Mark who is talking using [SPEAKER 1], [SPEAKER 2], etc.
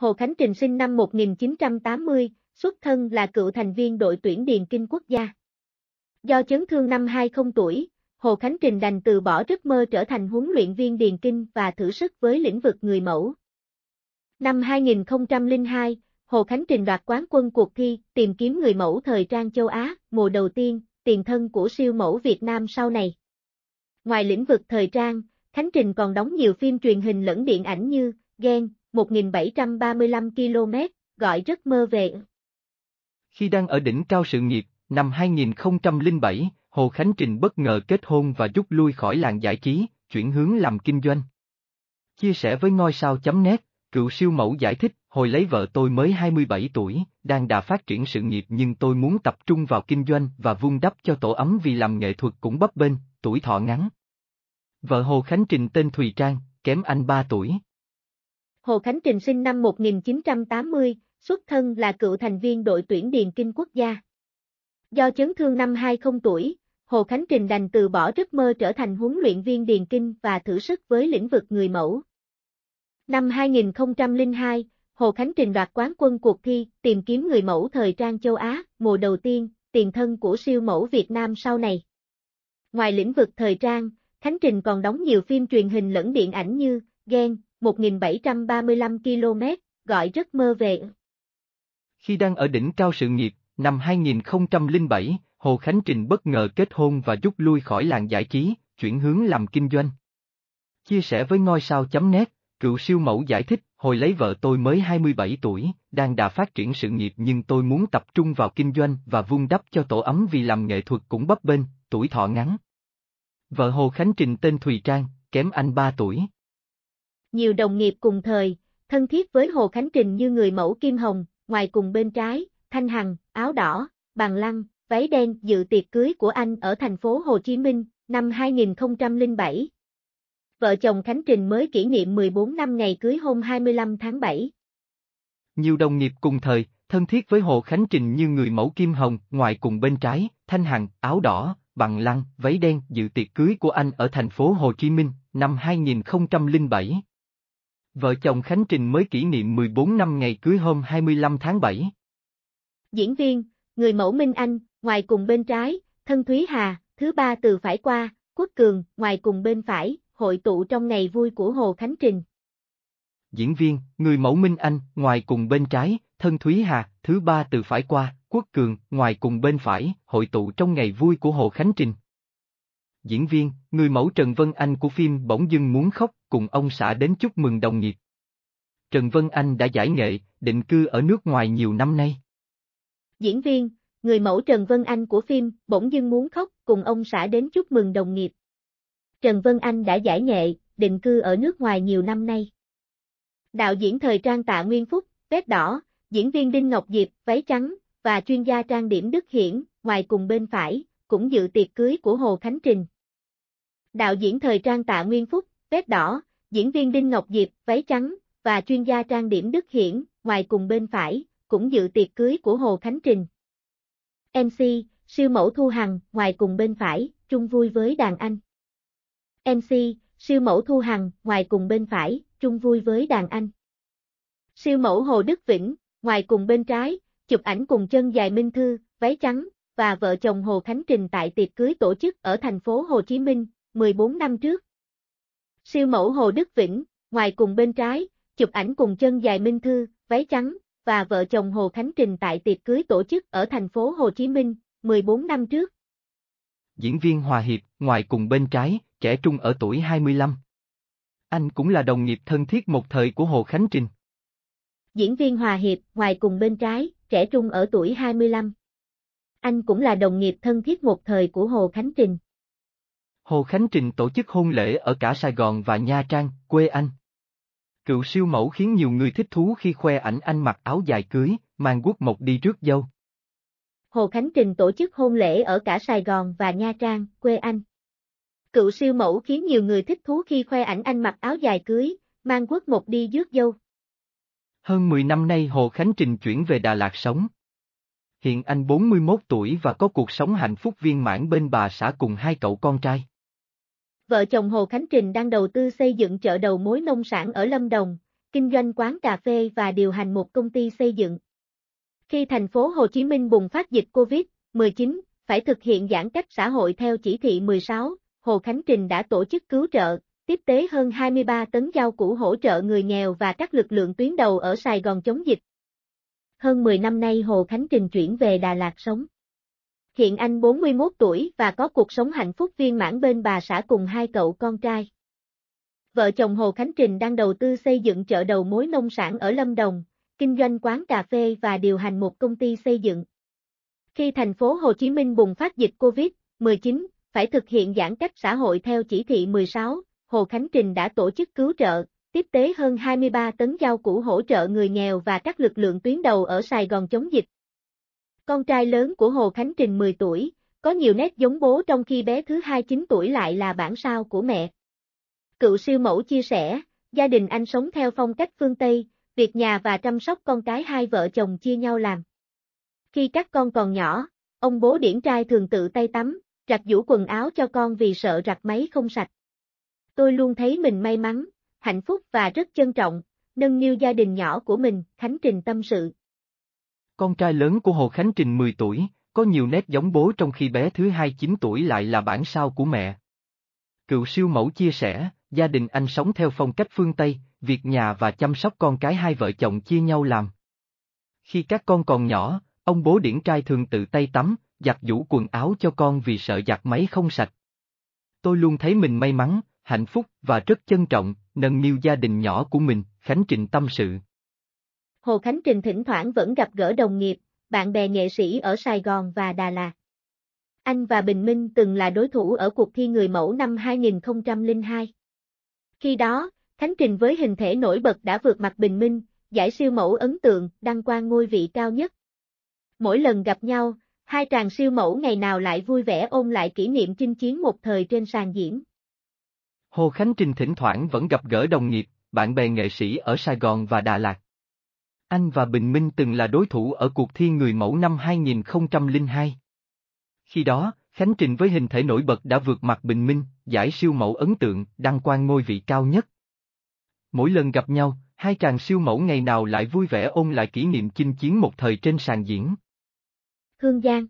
[SPEAKER 1] Hồ Khánh Trình sinh năm 1980, xuất thân là cựu thành viên đội tuyển Điền Kinh Quốc gia. Do chấn thương năm 20 tuổi, Hồ Khánh Trình đành từ bỏ giấc mơ trở thành huấn luyện viên Điền Kinh và thử sức với lĩnh vực người mẫu. Năm 2002, Hồ Khánh Trình đoạt quán quân cuộc thi tìm kiếm người mẫu thời trang châu Á, mùa đầu tiên, tiền thân của siêu mẫu Việt Nam sau này. Ngoài lĩnh vực thời trang, Khánh Trình còn đóng nhiều phim truyền hình lẫn điện ảnh như Gen. 1.735 km, gọi rất mơ về.
[SPEAKER 2] Khi đang ở đỉnh cao sự nghiệp, năm 2007, Hồ Khánh Trình bất ngờ kết hôn và rút lui khỏi làng giải trí, chuyển hướng làm kinh doanh. Chia sẻ với ngôi sao chấm nét, cựu siêu mẫu giải thích, hồi lấy vợ tôi mới 27 tuổi, đang đà phát triển sự nghiệp nhưng tôi muốn tập trung vào kinh doanh và vung đắp cho tổ ấm vì làm nghệ thuật cũng bấp bênh, tuổi thọ ngắn. Vợ Hồ Khánh Trình tên Thùy Trang, kém anh 3 tuổi.
[SPEAKER 1] Hồ Khánh Trình sinh năm 1980, xuất thân là cựu thành viên đội tuyển điền kinh quốc gia. Do chấn thương năm 20 tuổi, Hồ Khánh Trình đành từ bỏ giấc mơ trở thành huấn luyện viên điền kinh và thử sức với lĩnh vực người mẫu. Năm 2002, Hồ Khánh Trình đoạt quán quân cuộc thi tìm kiếm người mẫu thời trang châu Á, mùa đầu tiên, tiền thân của siêu mẫu Việt Nam sau này. Ngoài lĩnh vực thời trang, Khánh Trình còn đóng nhiều phim truyền hình lẫn điện ảnh như Gen. 1.735 km, gọi rất mơ về.
[SPEAKER 2] Khi đang ở đỉnh cao sự nghiệp, năm 2007, Hồ Khánh Trình bất ngờ kết hôn và rút lui khỏi làng giải trí, chuyển hướng làm kinh doanh. Chia sẻ với ngôi sao chấm nét, cựu siêu mẫu giải thích, hồi lấy vợ tôi mới 27 tuổi, đang đà phát triển sự nghiệp nhưng tôi muốn tập trung vào kinh doanh và vung đắp cho tổ ấm vì làm nghệ thuật cũng bấp bênh, tuổi thọ ngắn. Vợ Hồ Khánh Trình tên Thùy Trang, kém anh 3 tuổi
[SPEAKER 1] nhiều đồng nghiệp cùng thời, thân thiết với Hồ Khánh Trình như người mẫu Kim Hồng, ngoài cùng bên trái, Thanh Hằng, áo đỏ, bằng lăng, váy đen dự tiệc cưới của anh ở thành phố Hồ Chí Minh, năm 2007. Vợ chồng Khánh Trình mới kỷ niệm 14 năm ngày cưới hôm 25 tháng 7.
[SPEAKER 2] Nhiều đồng nghiệp cùng thời, thân thiết với Hồ Khánh Trình như người mẫu Kim Hồng, ngoài cùng bên trái, Thanh Hằng, áo đỏ, bằng lăng, váy đen dự tiệc cưới của anh ở thành phố Hồ Chí Minh, năm 2007. Vợ chồng Khánh Trình mới kỷ niệm 14 năm ngày cưới hôm 25 tháng 7.
[SPEAKER 1] Diễn viên, người mẫu Minh Anh, ngoài cùng bên trái, thân Thúy Hà, thứ ba từ phải qua, Quốc Cường, ngoài cùng bên phải, hội tụ trong ngày vui của Hồ Khánh Trình.
[SPEAKER 2] Diễn viên, người mẫu Minh Anh, ngoài cùng bên trái, thân Thúy Hà, thứ ba từ phải qua, Quốc Cường, ngoài cùng bên phải, hội tụ trong ngày vui của Hồ Khánh Trình. Diễn viên, người mẫu Trần Vân Anh của phim Bỗng dưng muốn khóc, cùng ông xã đến chúc mừng đồng nghiệp. Trần Vân Anh đã giải nghệ, định cư ở nước ngoài nhiều năm nay.
[SPEAKER 1] Diễn viên, người mẫu Trần Vân Anh của phim Bỗng dưng muốn khóc cùng ông xã đến chúc mừng đồng nghiệp. Trần Vân Anh đã giải nghệ, định cư ở nước ngoài nhiều năm nay. Đạo diễn thời trang Tạ Nguyên Phúc, vết đỏ, diễn viên Đinh Ngọc Diệp, váy trắng, và chuyên gia trang điểm Đức Hiển, ngoài cùng bên phải, cũng dự tiệc cưới của Hồ Khánh Trình. Đạo diễn thời trang Tạ Nguyên Phúc, Tết đỏ, diễn viên Đinh Ngọc Diệp, váy trắng, và chuyên gia trang điểm Đức Hiển, ngoài cùng bên phải, cũng dự tiệc cưới của Hồ Khánh Trình. MC, siêu mẫu Thu Hằng, ngoài cùng bên phải, chung vui với đàn anh. MC, siêu mẫu Thu Hằng, ngoài cùng bên phải, chung vui với đàn anh. Siêu mẫu Hồ Đức Vĩnh, ngoài cùng bên trái, chụp ảnh cùng chân dài Minh Thư, váy trắng, và vợ chồng Hồ Khánh Trình tại tiệc cưới tổ chức ở thành phố Hồ Chí Minh, 14 năm trước, siêu mẫu Hồ Đức Vĩnh, ngoài cùng bên trái, chụp ảnh cùng chân dài Minh Thư, váy trắng, và vợ chồng Hồ Khánh Trình tại tiệc cưới tổ chức ở thành phố Hồ Chí Minh, 14 năm trước.
[SPEAKER 2] Diễn viên Hòa Hiệp, ngoài cùng bên trái, trẻ trung ở tuổi 25. Anh cũng là đồng nghiệp thân thiết một thời của Hồ Khánh Trình.
[SPEAKER 1] Diễn viên Hòa Hiệp, ngoài cùng bên trái, trẻ trung ở tuổi 25. Anh cũng là đồng nghiệp thân thiết một thời của Hồ Khánh Trình.
[SPEAKER 2] Hồ Khánh Trình tổ chức hôn lễ ở cả Sài Gòn và Nha Trang, quê anh. Cựu siêu mẫu khiến nhiều người thích thú khi khoe ảnh anh mặc áo dài cưới, mang quốc mộc đi rước dâu.
[SPEAKER 1] Hồ Khánh Trình tổ chức hôn lễ ở cả Sài Gòn và Nha Trang, quê anh. Cựu siêu mẫu khiến nhiều người thích thú khi khoe ảnh anh mặc áo dài cưới, mang quốc mộc đi rước dâu.
[SPEAKER 2] Hơn 10 năm nay Hồ Khánh Trình chuyển về Đà Lạt sống. Hiện anh 41 tuổi và có cuộc sống hạnh phúc viên mãn bên bà xã cùng hai cậu con trai.
[SPEAKER 1] Vợ chồng Hồ Khánh Trình đang đầu tư xây dựng chợ đầu mối nông sản ở Lâm Đồng, kinh doanh quán cà phê và điều hành một công ty xây dựng. Khi thành phố Hồ Chí Minh bùng phát dịch COVID-19, phải thực hiện giãn cách xã hội theo chỉ thị 16, Hồ Khánh Trình đã tổ chức cứu trợ, tiếp tế hơn 23 tấn rau củ hỗ trợ người nghèo và các lực lượng tuyến đầu ở Sài Gòn chống dịch. Hơn 10 năm nay Hồ Khánh Trình chuyển về Đà Lạt sống. Hiện anh 41 tuổi và có cuộc sống hạnh phúc viên mãn bên bà xã cùng hai cậu con trai. Vợ chồng Hồ Khánh Trình đang đầu tư xây dựng chợ đầu mối nông sản ở Lâm Đồng, kinh doanh quán cà phê và điều hành một công ty xây dựng. Khi thành phố Hồ Chí Minh bùng phát dịch COVID-19, phải thực hiện giãn cách xã hội theo chỉ thị 16, Hồ Khánh Trình đã tổ chức cứu trợ, tiếp tế hơn 23 tấn rau củ hỗ trợ người nghèo và các lực lượng tuyến đầu ở Sài Gòn chống dịch. Con trai lớn của Hồ Khánh Trình 10 tuổi, có nhiều nét giống bố trong khi bé thứ hai 9 tuổi lại là bản sao của mẹ. Cựu siêu mẫu chia sẻ, gia đình anh sống theo phong cách phương Tây, việc nhà và chăm sóc con cái hai vợ chồng chia nhau làm. Khi các con còn nhỏ, ông bố điển trai thường tự tay tắm, rặt vũ quần áo cho con vì sợ rặt máy không sạch. Tôi luôn thấy mình may mắn, hạnh phúc và rất trân trọng, nâng niu gia đình nhỏ của mình, Khánh Trình tâm sự.
[SPEAKER 2] Con trai lớn của Hồ Khánh Trình 10 tuổi, có nhiều nét giống bố trong khi bé thứ hai 9 tuổi lại là bản sao của mẹ. Cựu siêu mẫu chia sẻ, gia đình anh sống theo phong cách phương Tây, việc nhà và chăm sóc con cái hai vợ chồng chia nhau làm. Khi các con còn nhỏ, ông bố điển trai thường tự tay tắm, giặt giũ quần áo cho con vì sợ giặt máy không sạch. Tôi luôn thấy mình may mắn, hạnh phúc và rất trân trọng, nâng niu gia đình nhỏ của mình, Khánh Trình tâm sự.
[SPEAKER 1] Hồ Khánh Trình thỉnh thoảng vẫn gặp gỡ đồng nghiệp, bạn bè nghệ sĩ ở Sài Gòn và Đà Lạt. Anh và Bình Minh từng là đối thủ ở cuộc thi người mẫu năm 2002. Khi đó, Khánh Trình với hình thể nổi bật đã vượt mặt Bình Minh, giải siêu mẫu ấn tượng, đăng quang ngôi vị cao nhất. Mỗi lần gặp nhau, hai chàng siêu mẫu ngày nào lại vui vẻ ôm lại kỷ niệm chinh chiến một thời trên sàn diễn.
[SPEAKER 2] Hồ Khánh Trình thỉnh thoảng vẫn gặp gỡ đồng nghiệp, bạn bè nghệ sĩ ở Sài Gòn và Đà Lạt. Anh và Bình Minh từng là đối thủ ở cuộc thi người mẫu năm 2002. Khi đó, Khánh Trình với hình thể nổi bật đã vượt mặt Bình Minh, giải siêu mẫu ấn tượng, đăng quang ngôi vị cao nhất. Mỗi lần gặp nhau, hai chàng siêu mẫu ngày nào lại vui vẻ ôn lại kỷ niệm chinh chiến một thời trên sàn diễn. Hương Giang